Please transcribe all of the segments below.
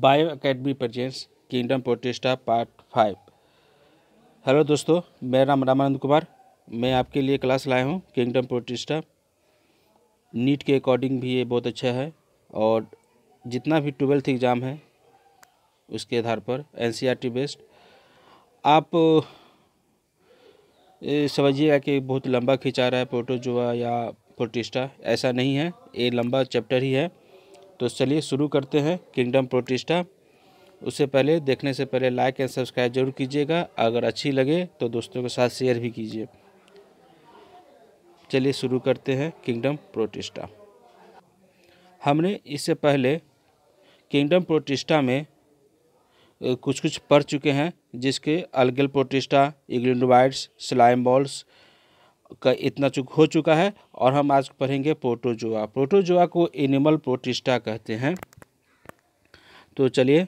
Bio academy presents kingdom protista part five hello दोस्तों मेरा नाम रामानंद कुमार मैं आपके लिए क्लास लाया हूँ किंगडम प्रोटेस्टा नीट के अकॉर्डिंग भी ये बहुत अच्छा है और जितना भी ट्वेल्थ एग्ज़ाम है उसके आधार पर एन बेस्ड e आप समझिएगा कि बहुत लंबा खिंचा रहा है प्रोटोजुआ या प्रोटिस्टा ऐसा नहीं है ये लंबा चैप्टर ही है तो चलिए शुरू करते हैं किंगडम प्रोटिस्टा उससे पहले देखने से पहले लाइक एंड सब्सक्राइब जरूर कीजिएगा अगर अच्छी लगे तो दोस्तों के साथ शेयर भी कीजिए चलिए शुरू करते हैं किंगडम प्रोटिस्टा हमने इससे पहले किंगडम प्रोटिस्टा में कुछ कुछ पढ़ चुके हैं जिसके algal protista euglenoids slime balls का इतना चुक हो चुका है और हम आज पढ़ेंगे प्रोटोजोआ प्रोटोजोआ को एनिमल प्रोटिस्टा कहते हैं तो चलिए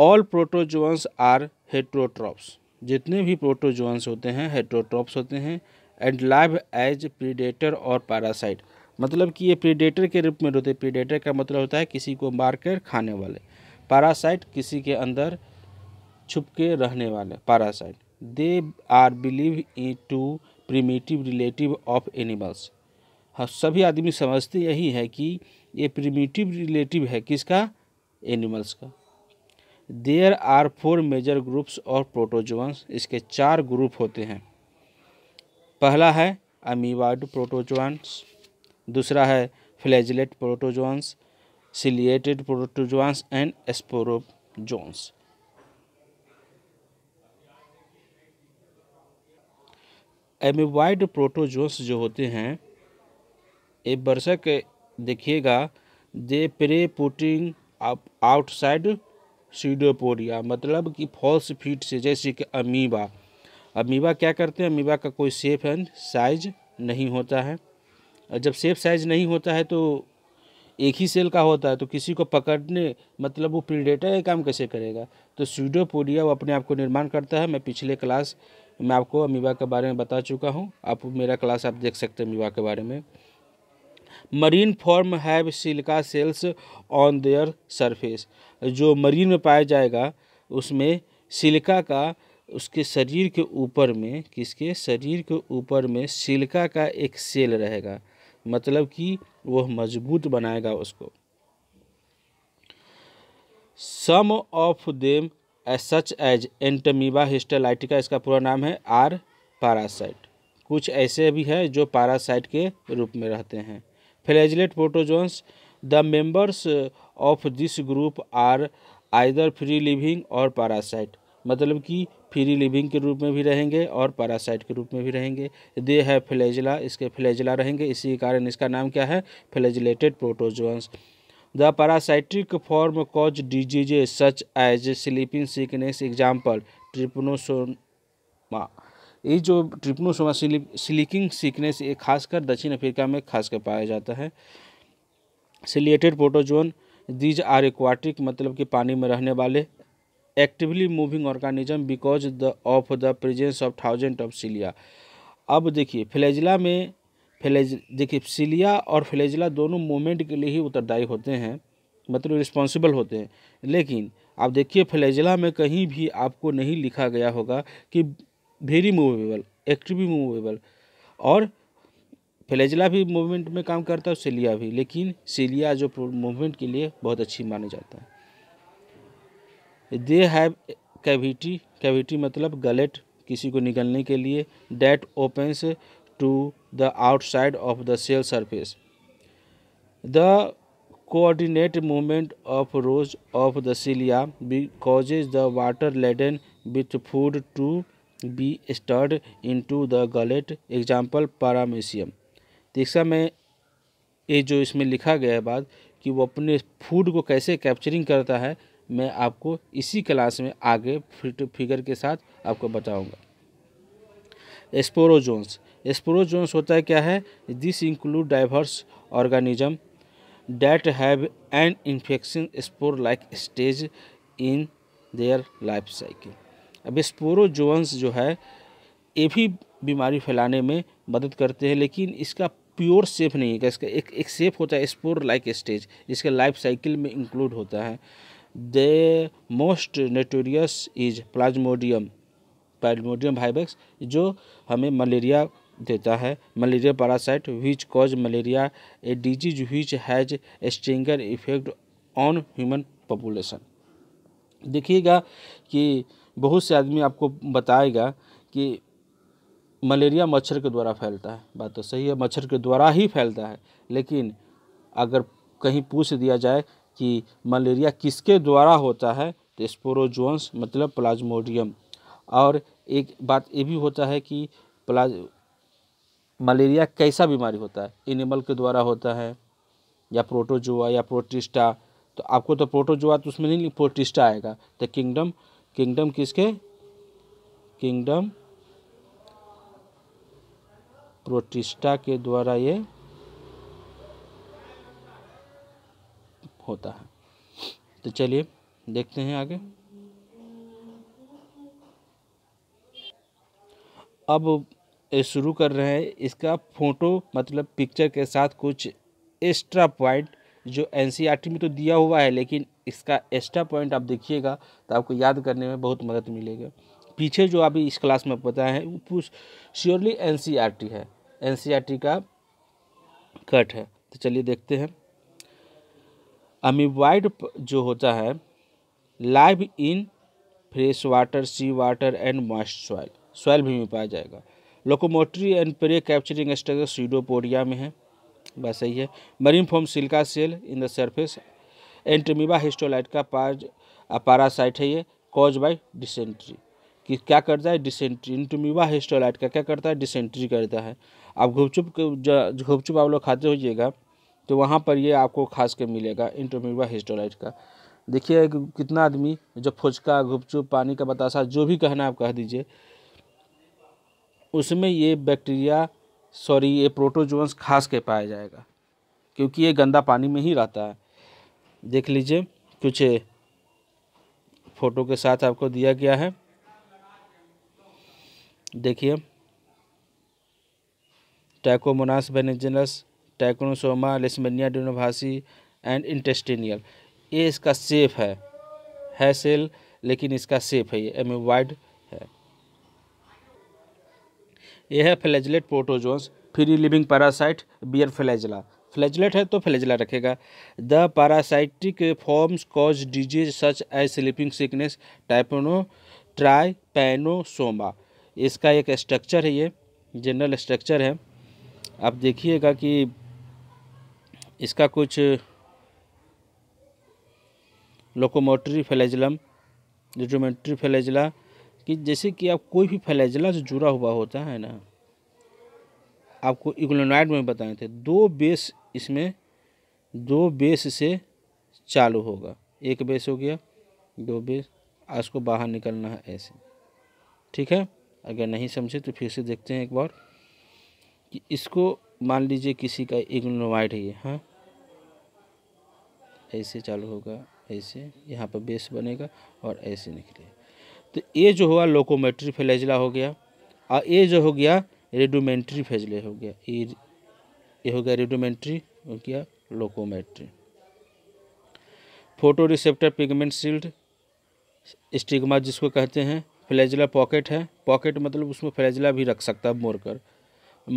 ऑल प्रोटोजोन्स आर हेट्रोट्रॉप्स जितने भी प्रोटोजोन्स होते हैं हेट्रोट्रॉप्स होते हैं एंड लाइव एज प्रीडेटर और पैरासाइट मतलब कि ये प्रीडेटर के रूप में रहते हैं प्रीडेटर का मतलब होता है किसी को मार कर खाने वाले पैरासाइट किसी के अंदर छुप के रहने वाले parasite they are believe in to primitive relative of animals हाँ सभी आदमी समझते यही है कि ये प्रीमेटिव रिलेटिव है किसका एनिमल्स का there are four major groups of protozoans इसके चार ग्रुप होते हैं पहला है अमीवाड प्रोटोजोन्स दूसरा है flagellate protozoans ciliated protozoans and sporozoans amoeboid protozoa जो होते हैं ये बर्सक देखिएगा they prey putting outside pseudopodia मतलब कि फॉल्स फीट से जैसे कि अमीबा अमीबा क्या करते हैं अमीबा का कोई सेफ एंड साइज नहीं होता है जब सेफ साइज नहीं होता है तो एक ही सेल का होता है तो किसी को पकड़ने मतलब वो प्रीडेटर ये काम कैसे करेगा तो सीडोपोडिया वो अपने आप को निर्माण करता है मैं पिछले क्लास मैं आपको अमीबा के बारे में बता चुका हूँ आप मेरा क्लास आप देख सकते हैं अमीबा के बारे में marine form have silica cells on their surface जो मरीन में पाया जाएगा उसमें सिलिका का उसके शरीर के ऊपर में किसके शरीर के ऊपर में सिलिका का एक सेल रहेगा मतलब कि वह मजबूत बनाएगा उसको some of them such as Entamoeba histolytica इसका पूरा नाम है आर पारासाइट कुछ ऐसे भी हैं जो पारासाइट के रूप में रहते हैं flagellate protozoans the members of this group are either free living और पारासाइट मतलब कि फ्री लिविंग के रूप में भी रहेंगे और पैरासाइट के रूप में भी रहेंगे दे है फ्लैजला इसके फ्लैजला रहेंगे इसी कारण इसका नाम क्या है flagellated protozoans the parasitic form cause diseases such as sleeping sickness example Trypanosoma ये जो ट्रिपनोसोमा स्लीकिंग सिकनेस ये खासकर दक्षिण अफ्रीका में खासकर पाया जाता है ciliated protozoan these are aquatic मतलब कि पानी में रहने वाले actively moving organism because the of the presence of thousand of cilia अब देखिए फ्लैजिला में फेलेज देखिए सिलिया और फ्लेजिला दोनों मूवमेंट के लिए ही उत्तरदायी होते हैं मतलब रिस्पॉन्सिबल होते हैं लेकिन आप देखिए फ्लेजिला में कहीं भी आपको नहीं लिखा गया होगा कि वेरी मूवेबल एक्टिवी मूवेबल और फ्लेजिला भी मूवमेंट में काम करता है सिलिया भी लेकिन सिलिया जो मूवमेंट के लिए बहुत अच्छी माना जाता है दे हैव कैविटी कैविटी मतलब गलेट किसी को निकलने के लिए that opens to the outside of the shell surface. The coordinate movement of rows of the cilia causes the water laden with food to be stored into the gullet example paramecium दीक्षा में ये जो इसमें लिखा गया है बात कि वो अपने फूड को कैसे कैप्चरिंग करता है मैं आपको इसी क्लास में आगे फिट फिगर के साथ आपको बताऊंगा एस्पोरोजोन्स एस्पोरोजोन्स होता है क्या है this include diverse organism that have an infection spore like stage in their life cycle अब स्पोरोजोन्स जो है ये भी बीमारी फैलाने में मदद करते हैं लेकिन इसका प्योर सेफ नहीं है इसका एक एक सेफ होता है स्पोर लाइक स्टेज इसका लाइफ साइकिल में इंक्लूड होता है the most notorious is Plasmodium Plasmodium vivax जो हमें मलेरिया देता है malaria parasite which cause malaria a disease which has stronger effect on human population देखिएगा कि बहुत से आदमी आपको बताएगा कि मलेरिया मच्छर के द्वारा फैलता है बात तो सही है मच्छर के द्वारा ही फैलता है लेकिन अगर कहीं पूछ दिया जाए कि मलेरिया किसके द्वारा होता है तो स्पोरोजोन्स मतलब प्लाज्मोडियम और एक बात ये भी होता है कि प्लाज मलेरिया कैसा बीमारी होता है एनिमल के द्वारा होता है या प्रोटोजोआ या प्रोटिस्टा तो आपको तो प्रोटोजोआ तो उसमें नहीं प्रोटिस्टा आएगा तो किंगडम किंगडम किसके किंगडम प्रोटिस्टा के द्वारा ये होता है तो चलिए देखते हैं आगे अब शुरू कर रहे हैं इसका फ़ोटो मतलब पिक्चर के साथ कुछ एक्स्ट्रा पॉइंट जो एन e में तो दिया हुआ है लेकिन इसका एक्स्ट्रा पॉइंट आप देखिएगा तो आपको याद करने में बहुत मदद मिलेगा पीछे जो अभी इस क्लास में बताए हैं वो श्योरली एन e है एन e का कट है तो चलिए देखते हैं अमीवाइड जो होता है live in fresh water sea water and moist soil soil भी में पाया जाएगा locomotory and prey capturing structure pseudopodia में है बस सही है marine form silica cell in the surface Entamoeba histolytica का पाज पारासाइट है ये कॉज बाय डिसेंट्री कि क्या करता है डिसेंट्री इंटमिबा हिस्टोलाइट का क्या करता है डिसेंट्री करता है आप घुपचुप घुपचुप आप लोग खाते होइएगा तो वहाँ पर ये आपको खास के मिलेगा इंटोमिबा हिस्टोलाइट का देखिए कितना आदमी जो फुचका घुपचुप पानी का बतासा जो भी कहना आप कह दीजिए उसमें ये बैक्टीरिया सॉरी ये प्रोटोजोन्स खास के पाया जाएगा क्योंकि ये गंदा पानी में ही रहता है देख लीजिए कुछ फ़ोटो के साथ आपको दिया गया है देखिए टैकोमोनास बेनेजनस टैकोनोसोमा लिस्मेनिया डिनोभासी एंड इंटेस्टिनियल ये इसका सेफ है है सेल लेकिन इसका सेफ है ये एम वाइड यह है flagellate protozoans free living parasite bear flagella flagellate है तो फ्लैजला रखेगा the parasitic forms cause disease such as sleeping sickness टाइपनो ट्राई पैनोसोमा इसका एक स्ट्रक्चर है ये जनरल स्ट्रक्चर है आप देखिएगा कि इसका कुछ लोकोमोटरी फेलेजलम रिजोमेट्री फेलेजला कि जैसे कि आप कोई भी फ्लैजला से जुड़ा हुआ होता है ना आपको इग्लोनाइड में बताए थे दो बेस इसमें दो बेस से चालू होगा एक बेस हो गया दो बेस इसको बाहर निकलना है ऐसे ठीक है अगर नहीं समझे तो फिर से देखते हैं एक बार कि इसको मान लीजिए किसी का इग्नोवाइड ही है हाँ ऐसे चालू होगा ऐसे यहाँ पर बेस बनेगा और ऐसे निकलेगा तो ये जो हुआ लोकोमेट्री फेलेजला हो गया और ये जो हो गया रेडोमेंट्री फेजले हो गया ये हो गया रेडोमेंट्री हो गया locomotory photo receptor pigment shield stigma जिसको कहते हैं फ्लैजला पॉकेट है पॉकेट मतलब उसमें फ्लैजला भी रख सकता है मोर कर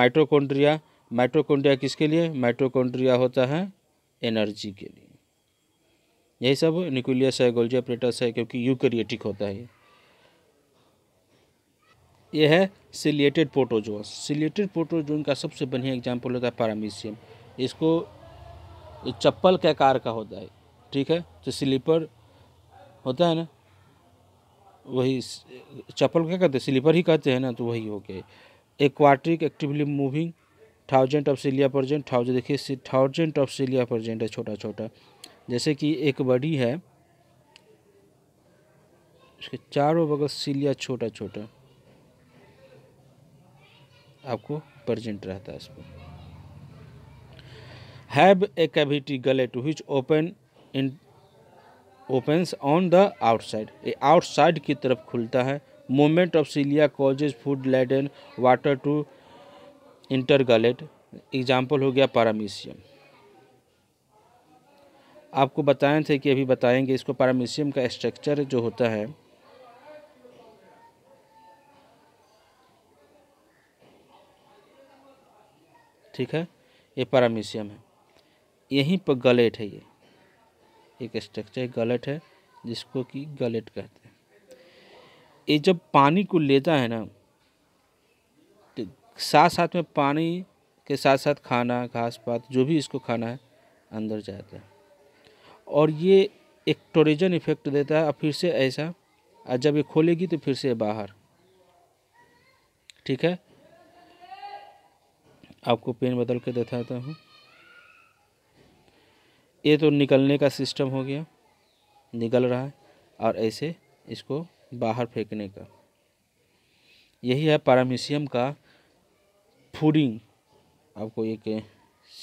माइट्रोकोन्ड्रिया माइट्रोकोन्ड्रिया किसके लिए माइट्रोकोन्ड्रिया होता है एनर्जी के लिए यही सब न्यूक्लियस है गोल्जिया प्लेटस है क्योंकि यूक्रिएटिक होता है ये है सिलेटेड प्रोटोजोन सिलेटेड प्रोटोजोन का सबसे बढ़िया एग्जाम्पल होता है पैरामीशियम इसको चप्पल के आकार का होता है ठीक है तो स्लीपर होता है ना वही चप्पल क्या कहते हैं स्लीपर ही कहते हैं ना तो वही हो गया aquatic actively moving thousand of cilia present thousand देखिए थाउजेंड ऑफ सीलिया परजेंट है छोटा छोटा जैसे कि एक बड़ी है उसके चारों बगल सीलिया छोटा छोटा आपको प्रजेंट रहता है इसमें have a cavity gullet which open in opens on the outside ये आउटसाइड की तरफ खुलता है movement of cilia causes food laden water to enter gullet example हो गया पारामीशियम आपको बताए थे कि अभी बताएंगे इसको पारामीशियम का स्ट्रक्चर जो होता है ठीक है ये पैरामीशियम है यहीं पर गलेट है ये एक स्ट्रक्चर गलेट है जिसको कि गलेट कहते हैं ये जब पानी को लेता है ना तो साथ साथ में पानी के साथ साथ खाना घास पात जो भी इसको खाना है अंदर जाता है और ये एक टोरिजन इफेक्ट देता है और फिर से ऐसा और जब ये खोलेगी तो फिर से बाहर ठीक है आपको पेन बदल के दिखाता हूँ ये तो निकलने का सिस्टम हो गया निकल रहा है और ऐसे इसको बाहर फेंकने का यही है पारामिशियम का फूडिंग आपको एक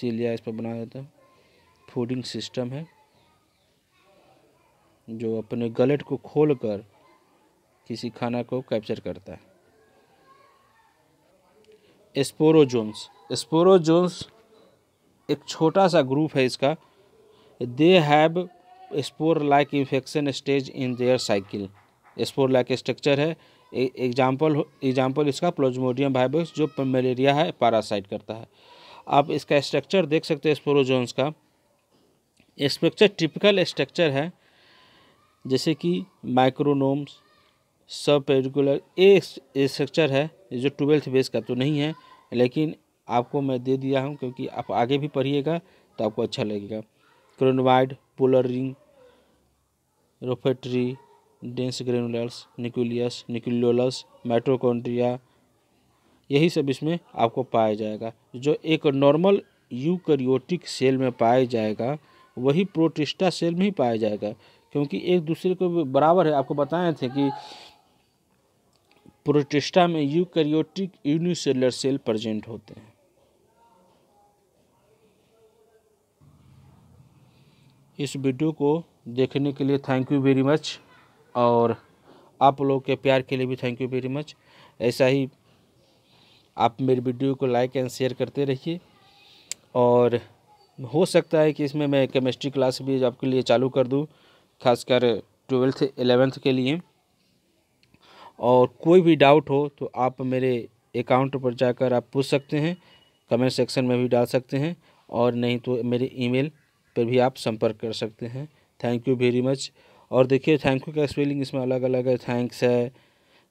सीलिया इस पर बना देता हूँ फूडिंग सिस्टम है जो अपने गलेट को खोलकर किसी खाना को कैप्चर करता है स्पोरोजोन्स स्पोरोजोन्स एक छोटा सा ग्रुप है इसका they have spore like infection stage in their cycle spore like structure है एग्जाम्पल e, एग्जाम्पल इसका प्लोजमोडियम वाइबस जो मलेरिया है पैरासाइट करता है आप इसका स्ट्रक्चर देख सकते हैं स्पोरोजोन्स का स्ट्रक्चर टिपिकल स्ट्रक्चर है जैसे कि माइक्रोनोम्स सब पेडिकुलर एक स्ट्रक्चर है जो ट्वेल्थ बेस का तो नहीं है लेकिन आपको मैं दे दिया हूँ क्योंकि आप आगे भी पढ़िएगा तो आपको अच्छा लगेगा क्रोनवाइड polar ring rhoptry dense granules nucleus nucleolus mitochondria यही सब इसमें आपको पाया जाएगा जो एक नॉर्मल यूकरियोटिक सेल में पाया जाएगा वही प्रोटिस्टा सेल में ही पाया जाएगा क्योंकि एक दूसरे को बराबर है आपको बताए थे कि प्रोटेस्टा में यूकैरियोटिक यूनिसेलर सेल प्रेजेंट होते हैं इस वीडियो को देखने के लिए थैंक यू वेरी मच और आप लोग के प्यार के लिए भी थैंक यू वेरी मच ऐसा ही आप मेरी वीडियो को लाइक एंड शेयर करते रहिए और हो सकता है कि इसमें मैं केमिस्ट्री क्लास भी आपके लिए चालू कर दूँ खासकर ट्वेल्थ एलेवेंथ के लिए और कोई भी डाउट हो तो आप मेरे अकाउंट पर जाकर आप पूछ सकते हैं कमेंट सेक्शन में भी डाल सकते हैं और नहीं तो मेरे ईमेल पर भी आप संपर्क कर सकते हैं थैंक यू वेरी मच और देखिए थैंक यू का स्पेलिंग इसमें अलग अलग है थैंक्स है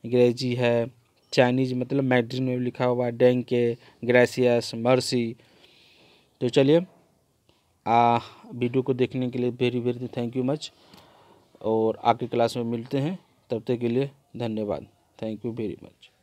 ग्रेजी है चाइनीज मतलब मैड्रिन में भी लिखा हुआ के ग्रेसियस मर्सी तो चलिए आ वीडियो को देखने के लिए very very thank you much और आपके क्लास में मिलते हैं तब तक के लिए धन्यवाद थैंक यू वेरी मच